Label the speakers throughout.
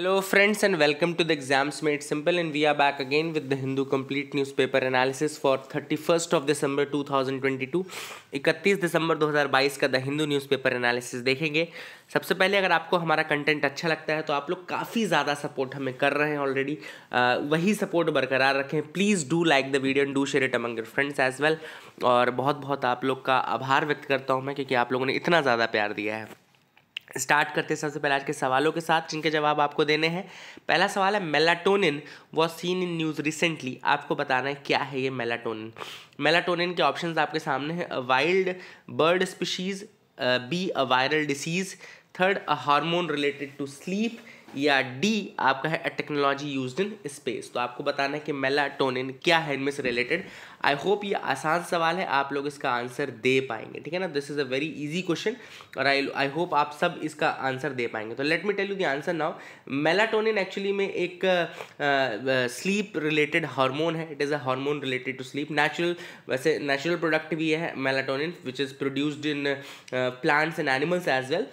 Speaker 1: Hello friends and welcome to the exams made simple and we are back again with the Hindu complete newspaper analysis for 31st of December 2022 31 दिसंबर 2022 का the Hindu newspaper analysis देखेंगे सबसे पहले अगर आपको हमारा content अच्छा लगता है तो आप लोग काफ़ी ज़्यादा सपोर्ट हमें कर रहे हैं ऑलरेडी वही सपोर्ट बरकरार रखें please do like the video and do share it among your friends as well और बहुत बहुत आप लोग का आभार व्यक्त करता हूँ मैं क्योंकि आप लोगों ने इतना ज़्यादा प्यार दिया है स्टार्ट करते हैं सबसे पहले आज के सवालों के साथ जिनके जवाब आपको देने हैं पहला सवाल है melatonin was seen in news recently आपको बताना है क्या है ये मेलाटोनिन मेलाटोनिन के ऑप्शन आपके सामने हैं wild bird species B a viral disease third a hormone related to sleep या डी आपका है टेक्नोलॉजी यूज इन स्पेस तो आपको बताना है कि मेलाटोनिन क्या है इनमें से रिलेटेड आई होप ये आसान सवाल है आप लोग इसका आंसर दे पाएंगे ठीक है ना this is a very easy question और आई आई होप आप सब इसका आंसर दे पाएंगे तो let me tell you the answer now melatonin actually में एक स्लीप रिलेटेड हार्मोन है it is a hormone related to sleep natural वैसे नेचुरल प्रोडक्ट भी है melatonin which is produced in plants and animals as well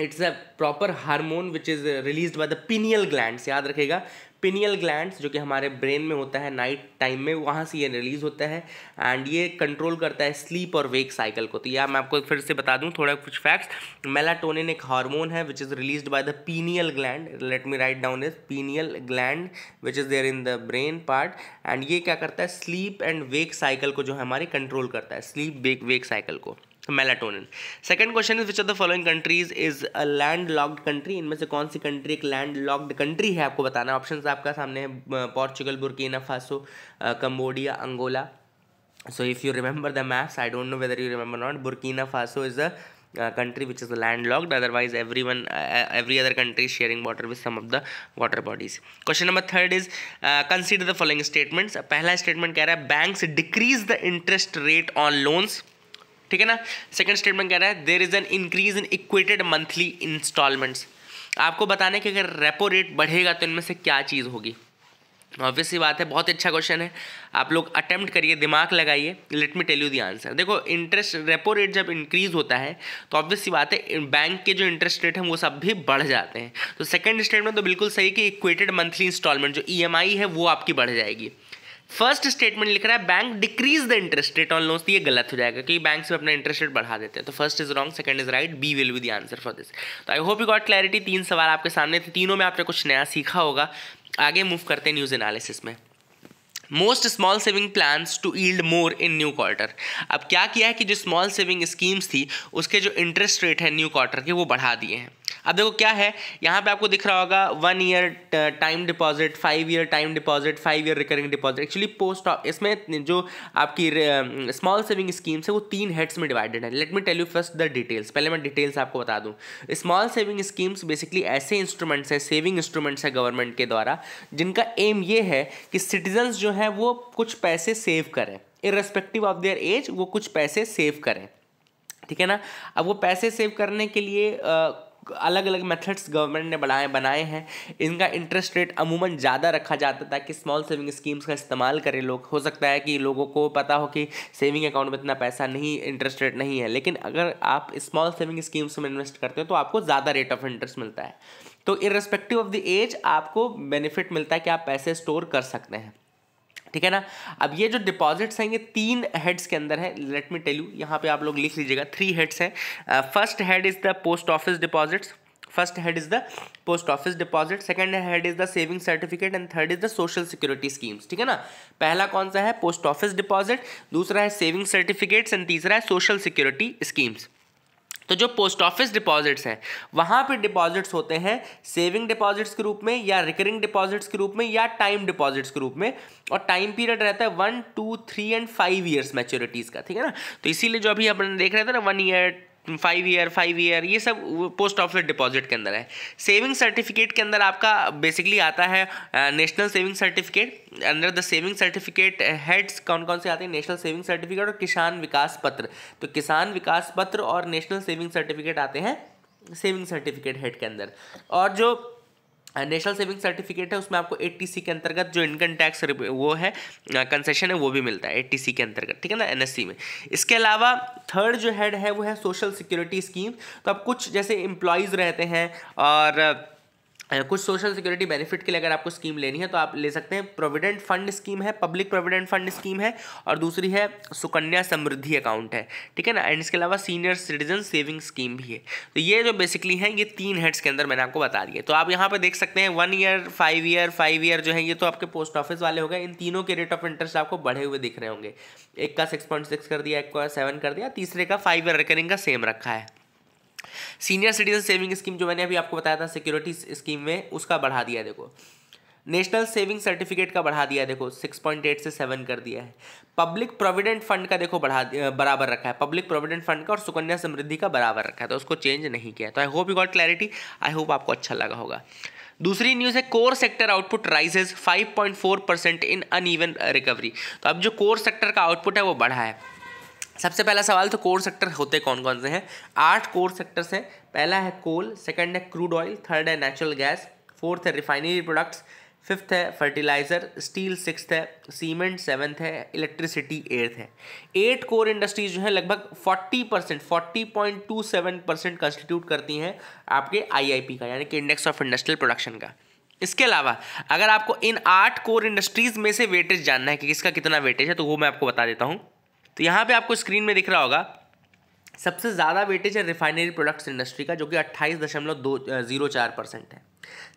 Speaker 1: it's a proper hormone which is release by the pineal glands याद रखेगा pineal glands जो कि हमारे brain में होता है नाइट टाइम में वहाँ से ये रिलीज़ होता है एंड ये कंट्रोल करता है स्लीप और वेक साइकिल को तो यह मैं आपको फिर से बता दूँ थोड़ा कुछ फैक्ट्स मेलाटोनिन एक हार्मोन है which is release by the pineal gland let me write down is pineal gland which is there in the brain part and ये क्या करता है स्लीप एंड वेक साइकिल को जो है हमारे कंट्रोल करता है स्लीप वेक वेक साइकिल को melatonin second question is which of the following countries is a landlocked country इनमें से कौन सी कंट्री एक लैंड लॉक्ड कंट्री है आपको बताना ऑप्शन आपका सामने है Portugal Burkina Faso Cambodia Angola so if you remember the maps I don't know whether you remember not Burkina Faso is a country which is landlocked otherwise everyone every other country sharing water with some of the water bodies question number third is consider the following statements पहला statement कह रहा है banks decrease the interest rate on loans ठीक है ना second statement कह रहा है there is an increase in equated monthly instalments आपको बताने कि अगर रेपो रेट बढ़ेगा तो इनमें से क्या चीज़ होगी ऑब्वियस ही बात है बहुत अच्छा क्वेश्चन है आप लोग अटेम्प्ट करिए दिमाग लगाइए let me tell you the answer देखो इंटरेस्ट रेपो रेट जब इंक्रीज होता है तो ऑब्वियस ही बात है बैंक के जो इंटरेस्ट रेट हैं वो सब भी बढ़ जाते हैं तो सेकंड स्टेटमेंट तो बिल्कुल सही कि इक्वेटेड मंथली इंस्टॉलमेंट जो ई e है वो आपकी बढ़ जाएगी फर्स्ट स्टेटमेंट लिख रहा है bank decrease the interest rate on loans तो ये गलत हो जाएगा क्योंकि बैंक से अपना इंटरेस्ट रेट बढ़ा देते हैं तो first is wrong second is right B will be the answer for this तो I hope you got clarity तीन सवाल आपके सामने थे तीनों में आपने कुछ नया सीखा होगा आगे मूव करते हैं न्यूज़ एनालिसिस में most small saving plans to yield more in new quarter अब क्या किया है कि जो स्मॉल सेविंग स्कीम्स थी उसके जो इंटरेस्ट रेट है न्यू क्वार्टर के वो बढ़ा दिए हैं अब देखो क्या है यहाँ पे आपको दिख रहा होगा one year time deposit five year time deposit five year recurring deposit actually post इसमें जो आपकी स्मॉल सेविंग स्कीम्स है वो तीन हेड्स में डिवाइडेड है let me tell you first the details पहले मैं डिटेल्स आपको बता दूँ स्मॉल सेविंग स्कीम्स बेसिकली ऐसे इंस्ट्रूमेंट्स हैं सेविंग इंस्ट्रूमेंट्स हैं गवर्नमेंट के द्वारा जिनका एम ये है कि सिटीजन्स जो हैं वो कुछ पैसे सेव करें इरेस्पेक्टिव ऑफ देयर एज वो कुछ पैसे सेव करें ठीक है ना अब वो पैसे सेव करने के लिए आ, uh, अलग अलग मेथड्स गवर्नमेंट ने बनाए बनाए हैं इनका इंटरेस्ट रेट अमूमन ज़्यादा रखा जाता था कि स्मॉल सेविंग स्कीम्स का इस्तेमाल करें लोग हो सकता है कि लोगों को पता हो कि सेविंग अकाउंट में इतना पैसा नहीं इंटरेस्ट रेट नहीं है लेकिन अगर आप स्मॉल सेविंग स्कीम्स में इन्वेस्ट करते हो तो आपको ज़्यादा रेट ऑफ इंटरेस्ट मिलता है तो इरेस्पेक्टिव ऑफ द एज आपको बेनिफिट मिलता है कि आप पैसे स्टोर कर सकते हैं ठीक है ना अब ये जो डिपॉजिट्स हैं ये तीन हेड्स के अंदर है लेट मी टेल यू यहाँ पे आप लोग लिख लीजिएगा थ्री हेड्स हैं first head is the post office deposits first head is the post office deposit second head is the saving certificate and third is the social security schemes ठीक है ना पहला कौन सा है पोस्ट ऑफिस डिपॉजिट दूसरा है सेविंग सर्टिफिकेट्स एंड तीसरा है सोशल सिक्योरिटी स्कीम्स तो जो पोस्ट ऑफिस डिपॉजिट्स हैं वहाँ पे डिपॉजिट्स होते हैं सेविंग डिपॉजिट्स के रूप में या रिकरिंग डिपॉजिट्स के रूप में या टाइम डिपॉजिट्स के रूप में और टाइम पीरियड रहता है one two three and five years maturities का ठीक है ना तो इसीलिए जो अभी अपन देख रहे थे ना one year five year five year ये सब पोस्ट ऑफिस डिपॉजिट के अंदर है सेविंग सर्टिफिकेट के अंदर आपका बेसिकली आता है national saving certificate under the saving certificate heads कौन कौन से आते हैं नेशनल सेविंग सर्टिफिकेट और किसान विकास पत्र तो किसान विकास पत्र और नेशनल सेविंग सर्टिफिकेट आते हैं सेविंग सर्टिफिकेट हेड के अंदर और जो नेशनल सेविंग सर्टिफिकेट है उसमें आपको ए के अंतर्गत जो इनकम टैक्स वो है कंसेशन uh, है वो भी मिलता है ए के अंतर्गत ठीक है ना एनएससी में इसके अलावा थर्ड जो हेड है वो है सोशल सिक्योरिटी स्कीम तो अब कुछ जैसे एम्प्लॉयज़ रहते हैं और कुछ सोशल सिक्योरिटी बेनिफिट के लिए अगर आपको स्कीम लेनी है तो आप ले सकते हैं प्रोविडेंट फंड स्कीम है पब्लिक प्रोविडेंट फंड स्कीम है और दूसरी है सुकन्या समृद्धि अकाउंट है ठीक है ना एंड इसके अलावा सीनियर सिटीजन सेविंग स्कीम भी है तो ये जो बेसिकली हैं ये तीन हेड्स के अंदर मैंने आपको बता दिए तो आप यहाँ पर देख सकते हैं one year five year five year जो है ये तो आपके पोस्ट ऑफिस वाले हो गए इन तीनों के रेट ऑफ इंटरेस्ट आपको बढ़े हुए दिख रहे होंगे एक का सिक्स पॉइंट सिक्स कर दिया एक का सेवन कर दिया तीसरे का फाइव ईयर रिकरिंग का सेम रखा है सीनियर सिटीजन सेविंग स्कीम जो मैंने अभी आपको बताया था सिक्योरिटी स्कीम में उसका बढ़ा दिया देखो नेशनल सेविंग सर्टिफिकेट का बढ़ा दिया देखो एट से सेवन कर दिया है पब्लिक प्रोविडेंट फंड का देखो बढ़ा बराबर रखा है पब्लिक प्रोविडेंट फंड का और सुकन्या समृद्धि का बराबर रखा है तो उसको चेंज नहीं किया तो I hope you got clarity I hope आपको अच्छा लगा होगा दूसरी न्यूज़ है core sector output rises 5.4 percent in uneven recovery तो अब जो कोर सेक्टर का आउटपुट है वो बढ़ा है सबसे पहला सवाल तो कोर सेक्टर होते कौन कौन से हैं आठ कोर सेक्टर्स हैं पहला है कोल सेकंड है क्रूड ऑयल थर्ड है नेचुरल गैस फोर्थ है रिफाइनरी प्रोडक्ट्स फिफ्थ है फर्टिलाइज़र स्टील सिक्स है सीमेंट सेवन्थ है इलेक्ट्रिसिटी एट्थ है एट कोर इंडस्ट्रीज जो है लगभग forty percent forty point two seven percent constitute करती हैं आपके आईआईपी का यानी कि इंडेक्स ऑफ इंडस्ट्रियल प्रोडक्शन का इसके अलावा अगर आपको इन आठ कोर इंडस्ट्रीज़ में से वेटेज जानना है कि किसका कितना वेटेज है तो वो मैं आपको बता देता हूँ तो यहाँ पे आपको स्क्रीन में दिख रहा होगा सबसे ज़्यादा वेटेज है रिफाइनरी प्रोडक्ट्स इंडस्ट्री का जो कि अट्ठाईस दशमलव दो जीरो चार परसेंट है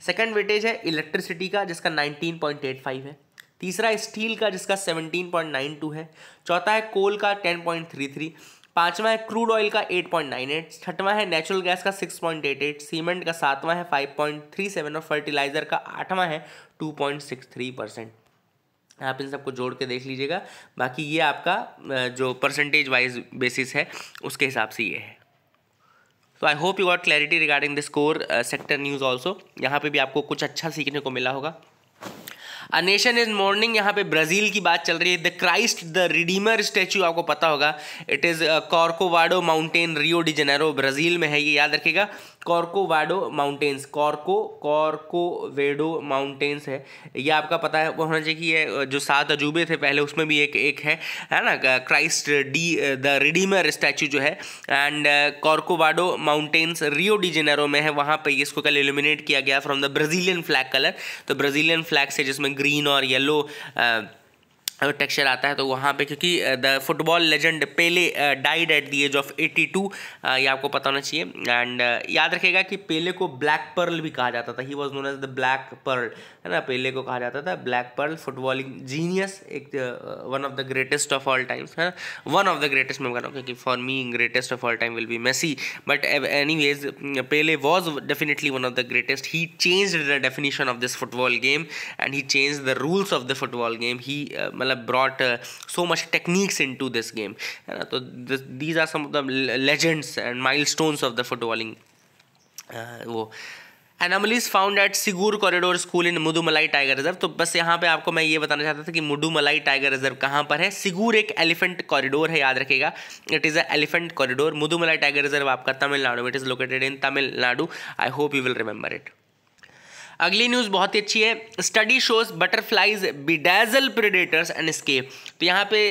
Speaker 1: सेकेंड वेटेज है इलेक्ट्रिसिटी का जिसका नाइनटीन पॉइंट एट फाइव है तीसरा स्टील का जिसका सेवनटीन पॉइंट नाइन टू है चौथा है कोल का टेन पॉइंट थ्री थ्री पाँचवा है क्रूड ऑयल का एट पॉइंट नाइन एट छठवा है नेचुरल गैस का six point eight eight cement का सातवां है फाइव पॉइंट थ्री सेवन और फर्टिलाइज़र का आठवां है two point six three percent आप इन सबको जोड़ के देख लीजिएगा बाकी ये आपका जो परसेंटेज वाइज बेसिस है उसके हिसाब से ये है तो I hope you got clarity regarding this core sector news also यहाँ पे भी आपको कुछ अच्छा सीखने को मिला होगा अ नेशन इज मॉर्निंग यहाँ पे ब्राज़ील की बात चल रही है the Christ the Redeemer statue आपको पता होगा it is Corcovado mountain Rio de Janeiro Brazil में है ये याद रखिएगा कॉर्कोवाडो माउंटेन्स कॉर्को कॉर्कोवेडो माउंटेन्स है ये आपका पता है होना चाहिए कि ये uh, जो सात अजूबे थे पहले उसमें भी एक एक है है ना Christ de the Redeemer statue जो है and Corcovado mountains Rio de Janeiro में है वहाँ पर इसको कल एलिमिनेट किया गया from the Brazilian flag colour तो ब्राज़ीलियन फ्लैग से जिसमें ग्रीन और येलो टेक्सचर आता है तो वहाँ पे क्योंकि the football legend Pele died at the age of 82 ये आपको पता होना चाहिए एंड याद रखेगा कि पेले को ब्लैक पर्ल भी कहा जाता था he was known as the black pearl है ना पेले को कहा जाता था ब्लैक पर्ल फुटबॉलिंग जीनियस एक one of the greatest of all times है वन ऑफ द ग्रेटेस्ट मैं कह रहा हूँ क्योंकि for me greatest of all time will be Messi but anyways Pele was definitely one of the greatest he change the definition of this football game and he change the rules of the football game he मतलब brought so much techniques into this game है ना तो these are some of the legends and milestones of the footballing वो anomalies found at Sigur corridor school in Mudumalai tiger reserve तो बस यहाँ पे आपको मैं ये बताना चाहता था कि मुडुमलाई टाइगर रिजर्व कहाँ पर है सिगूर एक एलिफेंट कॉरिडोर है याद रखेगा it is a elephant corridor Mudumalai tiger reserve आपका Tamil Nadu it is located in Tamil Nadu I hope you will remember it अगली न्यूज़ बहुत ही अच्छी है study shows butterflies bedazzle predators and escape तो यहाँ पे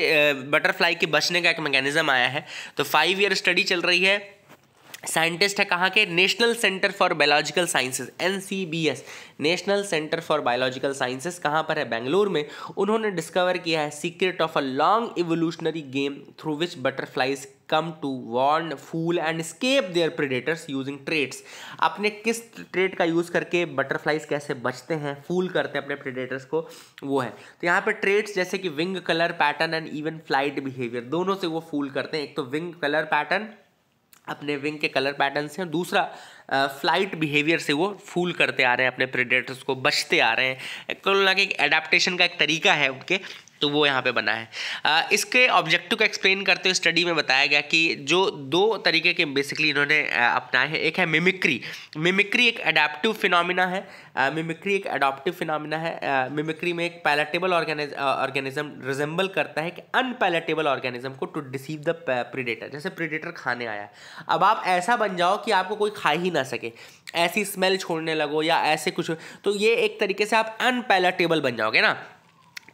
Speaker 1: बटरफ्लाई के बचने का एक मैकेनिज्म आया है तो फाइव ईयर स्टडी चल रही है साइंटिस्ट है कहाँ के National Centre for Biological Sciences an National Centre for Biological Sciences कहाँ पर है बेंगलोर में उन्होंने डिस्कवर किया है secret of a long evolutionary game through which butterflies come to warn fool and escape their predators using traits अपने किस trade का यूज़ करके बटरफ्लाइज कैसे बचते हैं फूल करते हैं अपने प्रिडेटर्स को वो है तो यहाँ पे ट्रेड्स जैसे कि wing colour pattern and even flight behaviour दोनों से वो फूल करते हैं एक तो विंग कलर पैटर्न अपने विंग के कलर पैटर्न से और दूसरा फ्लाइट बिहेवियर से वो फूल करते आ रहे हैं अपने प्रेडेटर्स को बचते आ रहे हैं कुल मिला एक तो एडाप्टेशन का एक तरीका है उनके तो वो यहाँ पे बना है आ, इसके ऑब्जेक्टिव को एक्सप्लेन करते हुए स्टडी में बताया गया कि जो दो तरीके के बेसिकली इन्होंने अपनाए हैं एक है मिमिक्री मिमिक्री एक अडेप्टिव फिनमिना है आ, मिमिक्री एक अडॉप्टिव फिनमिना है आ, मिमिक्री में एक पैलेटेबल ऑर्गेनिज्म रिजेंबल करता है कि अनपैलेटेबल ऑर्गेनिज्म को टू डिसीव द प्रीडेटर जैसे प्रीडेटर खाने आया अब आप ऐसा बन जाओ कि आपको कोई खा ही ना सके ऐसी स्मेल छोड़ने लगो या ऐसे कुछ तो ये एक तरीके से आप अनपैलेटेबल बन जाओगे ना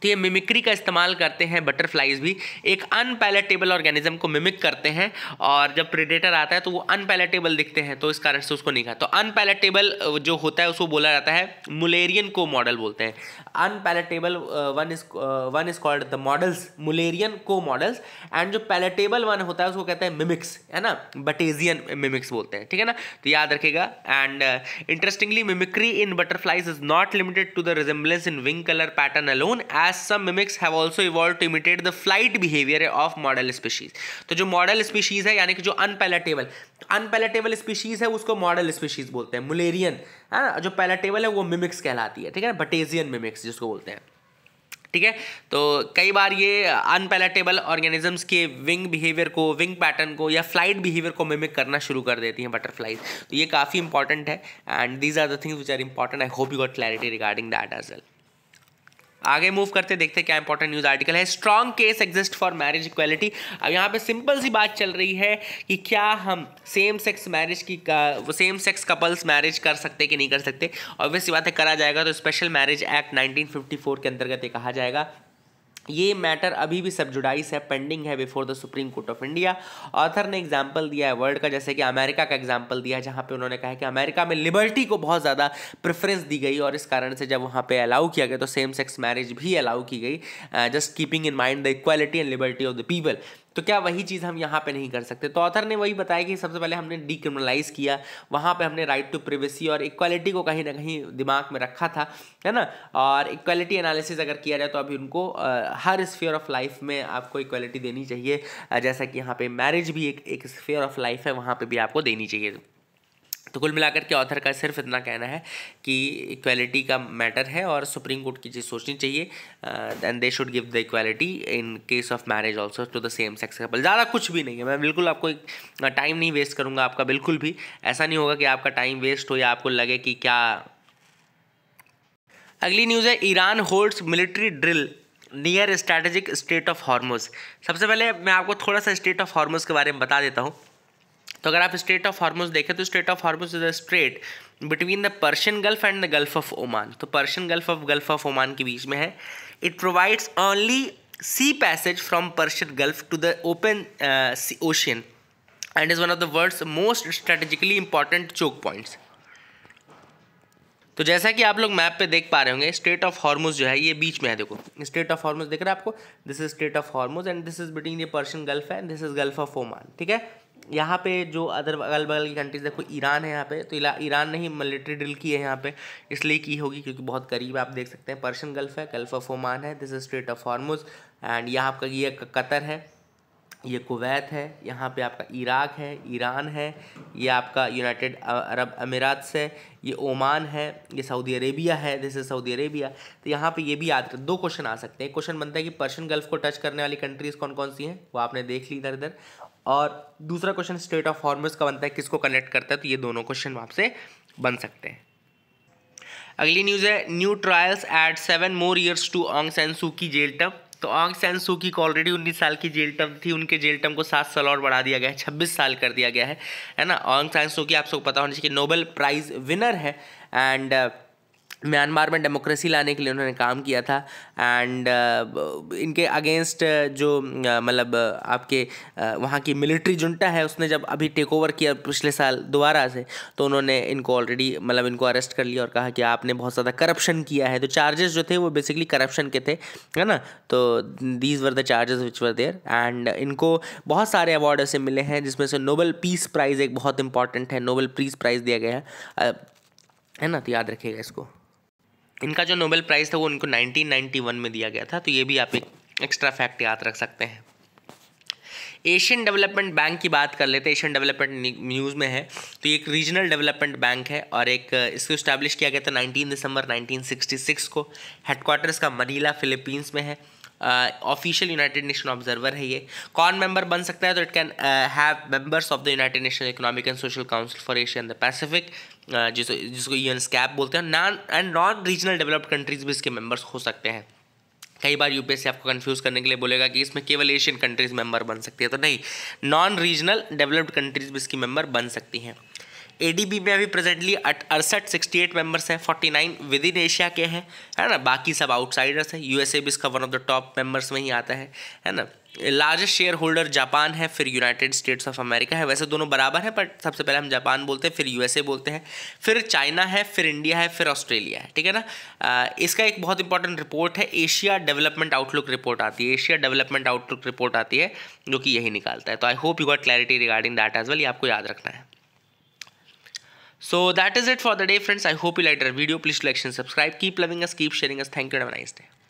Speaker 1: तो ये मिमिक्री का इस्तेमाल करते हैं बटरफ्लाइज भी एक अनपैलेटेबल ऑर्गेनिज्म को मिमिक करते हैं और जब प्रिडेटर आता है तो वो अनपैलेटेबल दिखते हैं तो इस कारण से उसको नहीं खाते तो अनपैलेटेबल जो होता है उसको बोला जाता है मुलेरियन को मॉडल बोलते हैं unpalatable one is one is called the models Mullerian को मॉडल्स एंड जो पैलेटेबल वन होता है उसको कहते हैं मिमिक्स है ना बटेजियन मिमिक्स बोलते हैं ठीक है ना तो याद रखेगा and interestingly mimicry in butterflies is not limited to the resemblance in wing colour pattern alone as as some mimics have also evolved to imitate the flight behavior of model species तो जो model species है यानी कि जो unpalatable unpalatable species है उसको model species बोलते हैं मुलेरियन है ना जो पैलेटेबल है वो मिमिक्स कहलाती है ठीक है ना बटेजियन मिमिक्स जिसको बोलते हैं ठीक है तो कई बार ये अनपैलेटेबल ऑर्गेनिजम्स के विंग बिहेवियर को विंग पैटर्न को या फ्लाइट बिहेवियर को मिमिक करना शुरू कर देती हैं बटरफ्लाइज तो ये काफ़ी इंपॉर्टेंट है and these are the things which are important I hope you got clarity regarding that as well आगे मूव करते देखते क्या इंपॉर्टेंट न्यूज आर्टिकल है strong case exist for marriage equality अब यहाँ पे सिंपल सी बात चल रही है कि क्या हम सेम सेक्स मैरिज की सेम सेक्स कपल्स मैरिज कर सकते कि नहीं कर सकते ऑब्वियसली बात है करा जाएगा तो स्पेशल मैरिज एक्ट 1954 के अंतर्गत ये कहा जाएगा ये मैटर अभी भी सब जुडाइस है पेंडिंग है before the Supreme Court of India author ने एग्जाम्पल दिया है वर्ल्ड का जैसे कि अमेरिका का एग्जाम्पल दिया है जहाँ पे उन्होंने कहा है कि अमेरिका में लिबर्टी को बहुत ज़्यादा प्रेफरेंस दी गई और इस कारण से जब वहाँ पे अलाउ किया गया तो सेम सेक्स मैरिज भी अलाउ की गई just keeping in mind the equality and liberty of the people तो क्या वही चीज़ हम यहाँ पे नहीं कर सकते तो ऑथर ने वही बताया कि सबसे पहले हमने डिक्रिमिनलाइज किया वहाँ पे हमने राइट टू प्रिवेसी और इक्वालिटी को कहीं ना कहीं दिमाग में रखा था है ना और इक्वालिटी एनालिसिस अगर किया जाए तो अभी उनको आ, हर स्फीयर ऑफ लाइफ में आपको इक्वालिटी देनी चाहिए जैसा कि यहाँ पर मैरिज भी एक, एक स्फेयर ऑफ लाइफ है वहाँ पर भी आपको देनी चाहिए तो कुल मिलाकर के ऑथर का सिर्फ इतना कहना है कि इक्वालिटी का मैटर है और सुप्रीम कोर्ट की चीज़ सोचनी चाहिए and they should give the equality in case of marriage also to the same sex couple ज़्यादा कुछ भी नहीं है मैं बिल्कुल आपको टाइम uh, नहीं वेस्ट करूँगा आपका बिल्कुल भी ऐसा नहीं होगा कि आपका टाइम वेस्ट हो या आपको लगे कि क्या अगली न्यूज़ है Iran holds military drill near strategic strait of Hormuz सबसे पहले मैं आपको थोड़ा सा स्टेट ऑफ हॉर्मोज के बारे में बता देता हूँ तो अगर आप स्टेट ऑफ हार्मोस देखें तो strait of Hormuz is a strait between the Persian Gulf and the Gulf of Oman तो Persian Gulf of Gulf of Oman के बीच में है it provides only sea passage from Persian Gulf to the open ocean and is one of the world's most strategically important choke points तो जैसा कि आप लोग मैप पे देख पा रहे होंगे स्टेट ऑफ हॉर्मोज जो है ये बीच में है देखो स्टेट ऑफ हॉर्मोज देख रहे हैं आपको this is strait of Hormuz and this is between ये Persian Gulf and this is Gulf of Oman ठीक है यहाँ पे जो अदर अगल बगल की कंट्रीज़ देखो ईरान है यहाँ पे तो ईरान ने ही मिलिट्री ड्रिल की है यहाँ पे इसलिए की होगी क्योंकि बहुत करीब आप देख सकते हैं पर्शियन गल्फ है गल्फ ऑफ ओमान है this is strait of Hormuz and यहाँ आपका ये कतर है ये कुवैत है यहाँ पे आपका इराक है ईरान है ये आपका यूनाइटेड अरब अमीरात है ये ओमान है ये सऊदी अरेबिया है दिस इज़ सऊदी अरेबिया तो यहाँ पे ये भी याद कर दो क्वेश्चन आ सकते हैं क्वेश्चन बनता है कि पर्शियन गल्फ को टच करने वाली कंट्रीज़ कौन कौन सी हैं वो आपने देख ली इधर इधर और दूसरा क्वेश्चन स्टेट ऑफ हॉर्मोन्स का बनता है किसको कनेक्ट करता है तो ये दोनों क्वेश्चन आपसे बन सकते हैं अगली न्यूज़ है new trials at seven more years to Aung San Suu Kyi jail term तो Aung San Suu Kyi already उन्नीस साल की जेल टर्म थी उनके जेल टर्म को सात साल और बढ़ा दिया गया है छब्बीस साल कर दिया गया है है ना ऑंग सैन सू की आप सबको पता होना चाहिए नोबेल प्राइज़ विनर है एंड uh, म्यांमार में डेमोक्रेसी लाने के लिए उन्होंने काम किया था एंड uh, इनके अगेंस्ट uh, जो uh, मतलब uh, आपके uh, वहाँ की मिलिट्री जुंटा है उसने जब अभी टेक ओवर किया पिछले साल दोबारा से तो उन्होंने इनको ऑलरेडी मतलब इनको अरेस्ट कर लिया और कहा कि आपने बहुत ज़्यादा करप्शन किया है तो चार्जेस जो थे वो बेसिकली करप्शन के थे है ना तो these were the charges which were there and इनको बहुत सारे अवार्ड ऐसे मिले हैं जिसमें से नोबल पीस प्राइज़ एक बहुत इंपॉर्टेंट है नोबल पीस प्राइज़ दिया गया है uh, है ना तो याद रखिएगा इसको इनका जो नोबेल प्राइज़ था वो उनको 1991 में दिया गया था तो ये भी आप एक एक्स्ट्रा फैक्ट याद रख सकते हैं एशियन डेवलपमेंट बैंक की बात कर लेते हैं एशियन डेवलपमेंट न्यूज़ में है तो ये एक रीजनल डेवलपमेंट बैंक है और एक इसको इस्टेब्लिश किया गया था 19 दिसंबर 1966 को हेडक्वार्टर्स का मनीला फिलीपींस में है ऑफिशियल यूनाइटेड नेशन ऑब्जर्वर है ये कौन मेंबर बन सकता है तो it can have members of the United Nation Economic and Social Council for Asia and the Pacific जिसको जिसको यू स्कैप बोलते हैं non and non regional developed countries भी इसके मेंबर्स हो सकते हैं कई बार यूपीएससी आपको कंफ्यूज करने के लिए बोलेगा कि इसमें केवल एशियन कंट्रीज मेंबर बन सकती है तो नहीं नॉन रीजनल डेवलप्ड कंट्रीज भी इसकी मेंबर बन सकती हैं एडीबी में अभी प्रेजेंटली अड़सठ सिक्सटी एट मेम्बर्स हैं forty nine within Asia के हैं है ना बाकी सब आउटसाइडर्स हैं यूएसए भी इसका one of the top members में ही आता है है ना लार्जेस्ट शेयर होल्डर जापान है फिर यूनाइटेड स्टेट्स ऑफ अमेरिका है वैसे दोनों बराबर हैं बट सबसे पहले हम जापान बोलते हैं फिर यूएसए बोलते हैं फिर चाइना है फिर इंडिया है फिर ऑस्ट्रेलिया है ठीक है ना इसका एक बहुत इंपॉर्टेंट रिपोर्ट है एशिया डेवलपमेंट आउटलुक रिपोर्ट आती है एशिया डेवलपमेंट आउटलुक रिपोर्ट आती है जो कि यही निकालता है तो I hope you got clarity regarding that as well ये आपको याद रखना है So that is it for the day friends. I hope you liked our video. Please like and subscribe. Keep loving us. Keep sharing us. Thank you and have a nice day.